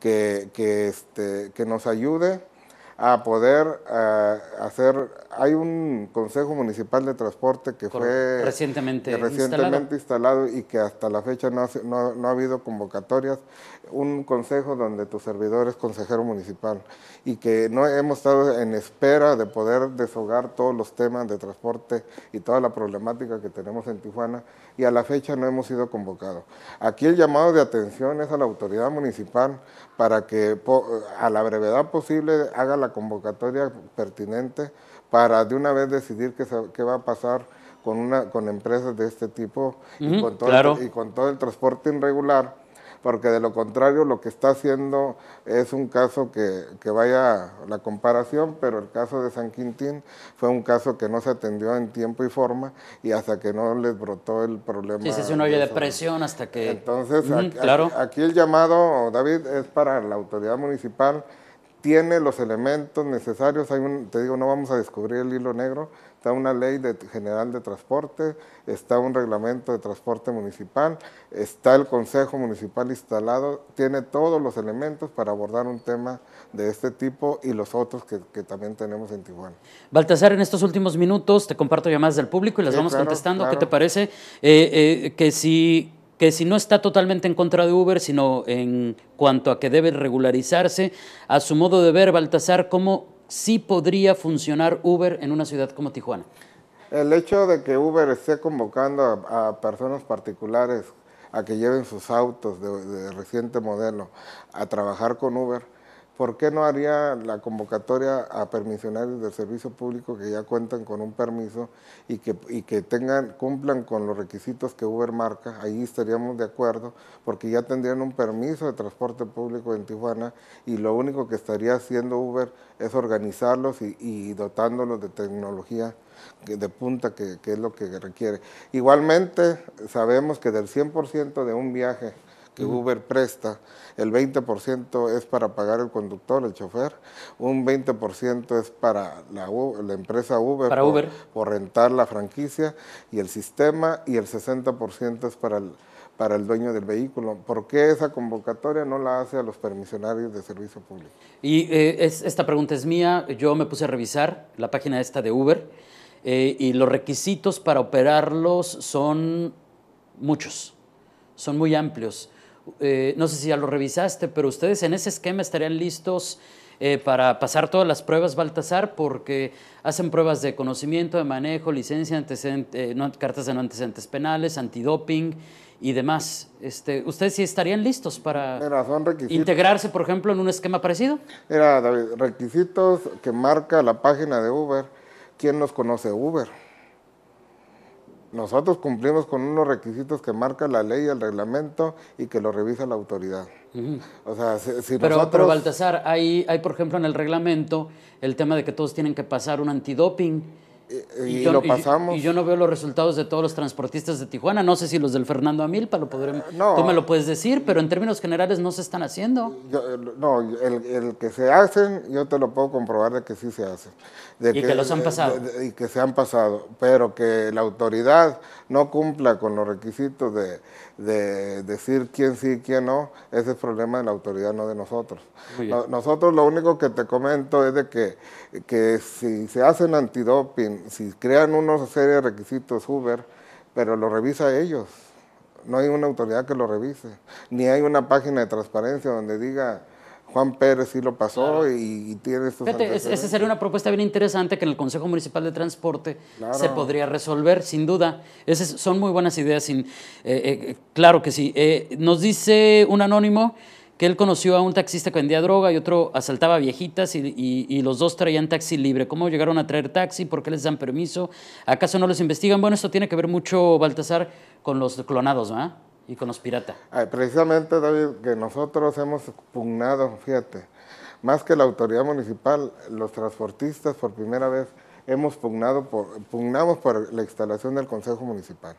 que, que, este, que nos ayude a poder eh, hacer... Hay un Consejo Municipal de Transporte que fue recientemente, instalado. y que hasta la fecha no, ha habido convocatorias. Un consejo donde tu servidor es consejero municipal y que no hemos estado en espera de poder deshogar todos los temas de transporte y toda la problemática que tenemos en Tijuana y a la fecha no hemos sido convocados. Aquí el llamado de atención es a la autoridad municipal para que a la brevedad posible haga la convocatoria pertinente para de una vez decidir qué, qué va a pasar con, una, con empresas de este tipo y, con todo el, y con todo el transporte irregular, porque de lo contrario lo que está haciendo es un caso que, que vaya la comparación, pero el caso de San Quintín fue un caso que no se atendió en tiempo y forma y hasta que no les brotó el problema. Sí, se hizo un hoyo de presión hasta que... Entonces, claro. aquí el llamado, David, es para la autoridad municipal tiene los elementos necesarios. Hay un, te digo, no vamos a descubrir el hilo negro. Está una ley de, general de transporte, está un reglamento de transporte municipal, está el Consejo Municipal instalado. Tiene todos los elementos para abordar un tema de este tipo y los otros que, también tenemos en Tijuana. Baltasar, en estos últimos minutos te comparto llamadas del público y las vamos contestando. ¿Qué te parece? Eh, eh, que si que si no está totalmente en contra de Uber, sino en cuanto a que debe regularizarse, a su modo de ver, Baltasar, ¿cómo sí podría funcionar Uber en una ciudad como Tijuana? El hecho de que Uber esté convocando a, personas particulares a que lleven sus autos de reciente modelo a trabajar con Uber, ¿por qué no haría la convocatoria a permisionarios del servicio público que ya cuentan con un permiso y que, que tengan, cumplan con los requisitos que Uber marca? Ahí estaríamos de acuerdo, porque ya tendrían un permiso de transporte público en Tijuana y lo único que estaría haciendo Uber es organizarlos y, dotándolos de tecnología de punta que, que es lo que requiere. Igualmente, sabemos que del 100% de un viaje que Uber presta, el 20% es para pagar el conductor, el chofer, un 20% es para la, la empresa Uber, por, rentar la franquicia y el sistema y el 60% es para el, para el dueño del vehículo. ¿Por qué esa convocatoria no la hace a los permisionarios de servicio público? Y eh, esta pregunta es mía. Yo me puse a revisar la página esta de Uber eh, y los requisitos para operarlos son muchos, son muy amplios. Eh, no sé si ya lo revisaste, pero ustedes en ese esquema estarían listos eh, para pasar todas las pruebas, Baltasar, porque hacen pruebas de conocimiento, de manejo, licencia, eh, cartas de no antecedentes penales, antidoping y demás. Este, ¿Ustedes sí estarían listos para integrarse, por ejemplo, en un esquema parecido? Era, David, requisitos que marca la página de Uber. ¿Quién nos conoce Uber? Nosotros cumplimos con unos requisitos que marca la ley, y el reglamento y que lo revisa la autoridad. O sea, si, pero, Baltasar, hay, hay, por ejemplo, en el reglamento el tema de que todos tienen que pasar un antidoping y, yo, lo pasamos. Y, yo no veo los resultados de todos los transportistas de Tijuana. No sé si los del Fernando Amilpa lo podremos. Ah, tú me lo puedes decir, pero en términos generales no se están haciendo. Eh, no, el, que se hacen, yo te lo puedo comprobar de que sí se hacen. De que, los han pasado. y que se han pasado. Pero que la autoridad no cumpla con los requisitos de, decir quién sí y quién no, ese es problema de la autoridad, no de nosotros. nosotros lo único que te comento es de que, que si se hacen antidoping, si crean una serie de requisitos Uber, pero lo revisa ellos. No hay una autoridad que lo revise, ni hay una página de transparencia donde diga Juan Pérez sí lo pasó y, tiene estos esa sería una propuesta bien interesante que en el Consejo Municipal de Transporte se podría resolver, sin duda. Esas son muy buenas ideas, eh, eh, claro que sí. Eh, nos dice un anónimo que él conoció a un taxista que vendía droga y otro asaltaba viejitas y, los dos traían taxi libre. ¿Cómo llegaron a traer taxi? ¿Por qué les dan permiso? ¿Acaso no los investigan? Bueno, esto tiene que ver mucho, Baltasar, con los clonados, ¿verdad? y con los piratas precisamente, David, que nosotros hemos pugnado, fíjate, más que la autoridad municipal, los transportistas por primera vez hemos pugnado pugnamos por la instalación del Consejo Municipal.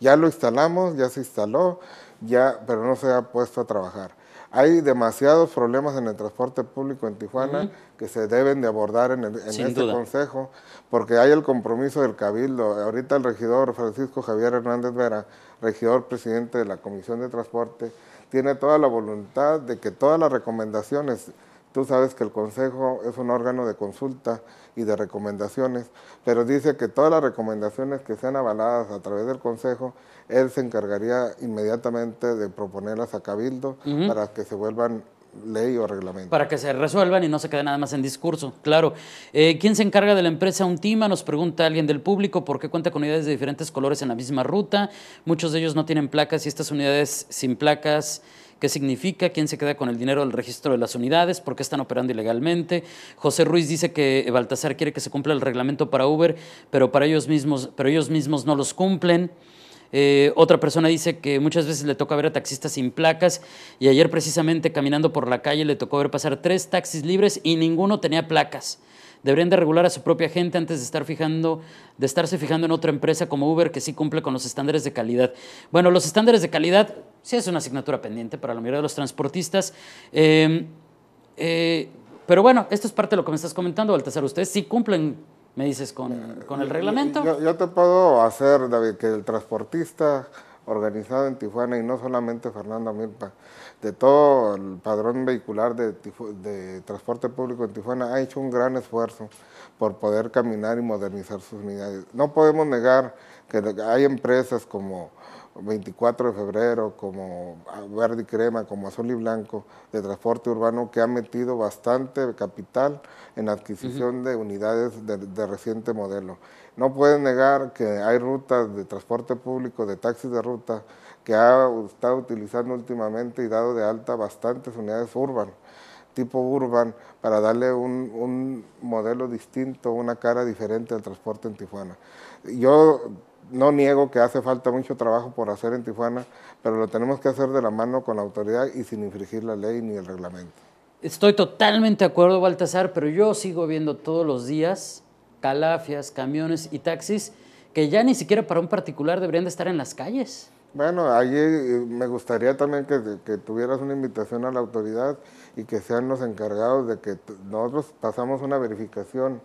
Ya lo instalamos, ya se instaló, ya, pero no se ha puesto a trabajar hay demasiados problemas en el transporte público en Tijuana que se deben de abordar en, este consejo, porque hay el compromiso del cabildo. Ahorita el regidor Francisco Javier Hernández Vera, regidor presidente de la Comisión de Transporte, tiene toda la voluntad de que todas las recomendaciones Tú sabes que el Consejo es un órgano de consulta y de recomendaciones, pero dice que todas las recomendaciones que sean avaladas a través del Consejo, él se encargaría inmediatamente de proponerlas a Cabildo para que se vuelvan ley o reglamento. Para que se resuelvan y no se quede nada más en discurso, claro. Eh, ¿Quién se encarga de la empresa Untima? Nos pregunta alguien del público por qué cuenta con unidades de diferentes colores en la misma ruta. Muchos de ellos no tienen placas y estas unidades sin placas. ¿Qué significa? ¿Quién se queda con el dinero del registro de las unidades? ¿Por qué están operando ilegalmente? José Ruiz dice que Baltasar quiere que se cumpla el reglamento para Uber, pero para ellos mismos, pero ellos mismos no los cumplen. Eh, otra persona dice que muchas veces le toca ver a taxistas sin placas y ayer precisamente caminando por la calle le tocó ver pasar tres taxis libres y ninguno tenía placas. Deberían de regular a su propia gente antes de, estar fijando, de estarse fijando en otra empresa como Uber que sí cumple con los estándares de calidad. Bueno, los estándares de calidad sí es una asignatura pendiente para la mayoría de los transportistas. Eh, eh, pero bueno, esto es parte de lo que me estás comentando, Baltasar. Ustedes sí cumplen me dices con, eh, el reglamento. Yo, te puedo hacer, David, que el transportista organizado en Tijuana, y no solamente Fernando Milpa, de todo el padrón vehicular de, de transporte público en Tijuana, ha hecho un gran esfuerzo por poder caminar y modernizar sus unidades. No podemos negar que hay empresas como 24 de febrero, como verde y crema, como azul y blanco, de transporte urbano, que ha metido bastante capital en adquisición de unidades de, reciente modelo. No pueden negar que hay rutas de transporte público, de taxis de ruta, que ha estado utilizando últimamente y dado de alta bastantes unidades urban, tipo urban, para darle un, un modelo distinto, una cara diferente al transporte en Tijuana. Yo no niego que hace falta mucho trabajo por hacer en Tijuana, pero lo tenemos que hacer de la mano con la autoridad y sin infringir la ley ni el reglamento. Estoy totalmente de acuerdo, Baltasar, pero yo sigo viendo todos los días calafias, camiones y taxis que ya ni siquiera para un particular deberían de estar en las calles. Bueno, allí eh, me gustaría también que, que, tuvieras una invitación a la autoridad y que sean los encargados de que nosotros pasamos una verificación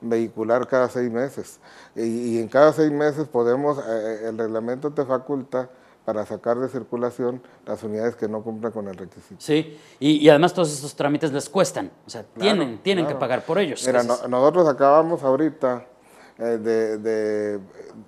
vehicular cada seis meses. Y, en cada seis meses podemos, eh, eh, el reglamento te faculta para sacar de circulación las unidades que no cumplan con el requisito. Sí, y, además todos estos trámites les cuestan, o sea, tienen, tienen que pagar por ellos. Mira, nosotros acabamos ahorita, eh, de,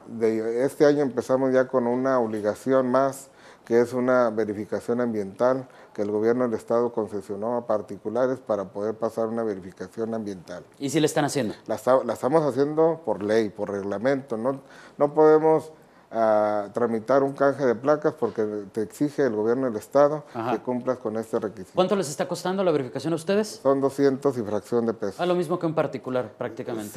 de, este año empezamos ya con una obligación más, que es una verificación ambiental que el gobierno del estado concesionó a particulares para poder pasar una verificación ambiental. ¿Y si la están haciendo? La, estamos haciendo por ley, por reglamento. No, no podemos a tramitar un canje de placas porque te exige el gobierno del Estado que cumplas con este requisito. ¿Cuánto les está costando la verificación a ustedes? Son 200 y fracción de pesos. A ah, lo mismo que un particular prácticamente.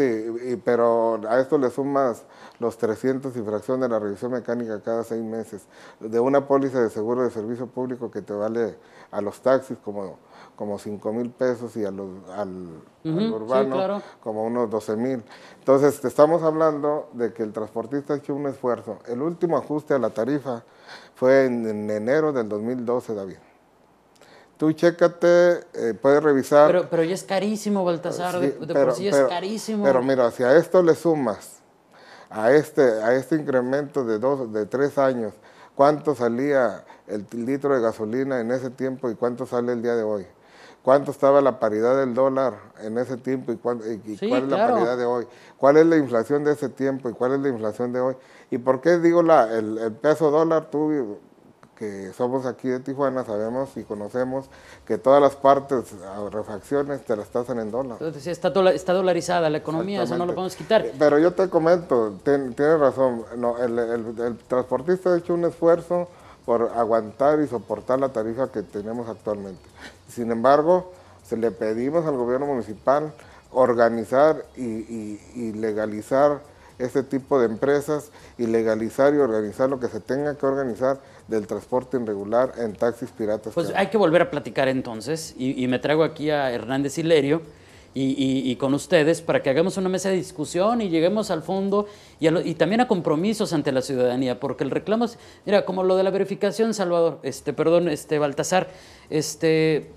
Sí, pero a esto le sumas los 300 y fracción de la revisión mecánica cada seis meses, de una póliza de seguro de servicio público que te vale a los taxis como como 5 mil pesos y a los, al, urbano como unos 12 mil. Entonces, te estamos hablando de que el transportista ha hecho un esfuerzo el último ajuste a la tarifa fue en, enero del 2012, David. Tú chécate, eh, puedes revisar. Pero, pero, ya es carísimo, Baltasar, de, pero, es carísimo. Pero mira, si a esto le sumas, a este, a este incremento de, dos, de tres años, ¿cuánto salía el litro de gasolina en ese tiempo y cuánto sale el día de hoy? cuánto estaba la paridad del dólar en ese tiempo y, cuál, es la paridad de hoy, cuál es la inflación de ese tiempo y cuál es la inflación de hoy. ¿Y por qué digo la, el, peso dólar? Tú que somos aquí de Tijuana sabemos y conocemos que todas las partes, refacciones, te las tasan en dólar. Entonces está, está dolarizada la economía, eso no lo podemos quitar. Eh, pero yo te comento, tienes razón, no, el, el transportista ha hecho un esfuerzo por aguantar y soportar la tarifa que tenemos actualmente. Sin embargo, se le pedimos al gobierno municipal organizar y, legalizar este tipo de empresas y legalizar y organizar lo que se tenga que organizar del transporte irregular en taxis piratas. Pues hay que volver a platicar entonces y, y me traigo aquí a Hernández Hilerio y, con ustedes para que hagamos una mesa de discusión y lleguemos al fondo y, y, también a compromisos ante la ciudadanía, porque el reclamo es, mira, como lo de la verificación, Salvador, este, perdón, este, Baltasar, este,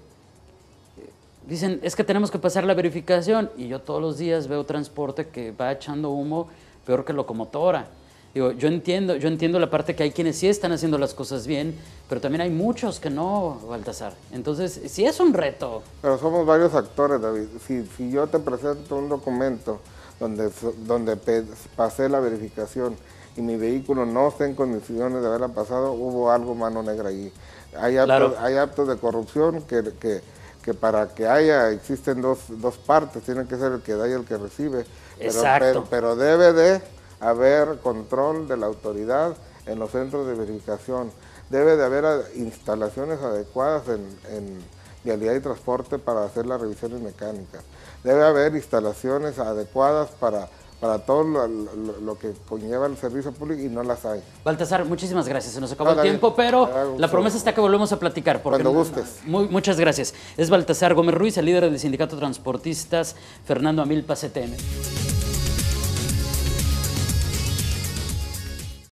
dicen, es que tenemos que pasar la verificación y yo todos los días veo transporte que va echando humo peor que locomotora yo entiendo, yo entiendo la parte que hay quienes sí están haciendo las cosas bien, pero también hay muchos que no, Baltasar. Entonces, sí es un reto. Pero somos varios actores, David. Si, si yo te presento un documento donde, donde pasé la verificación y mi vehículo no está en condiciones de haberla pasado, hubo algo mano negra allí. Hay actos, hay actos de corrupción que, que, que, para que haya, existen dos, dos partes, tiene que ser el que da y el que recibe. Exacto. pero debe de haber control de la autoridad en los centros de verificación. Debe de haber instalaciones adecuadas en, vialidad y transporte para hacer las revisiones mecánicas. Debe haber instalaciones adecuadas para para todo lo, que conlleva el servicio público y no las hay. Baltasar, muchísimas gracias. Se nos acabó el tiempo, pero la promesa está que volvemos a platicar. Porque Cuando gustes. muchas gracias. Es Baltasar Gómez Ruiz, el líder del Sindicato Transportistas, Fernando Amil Pacetene.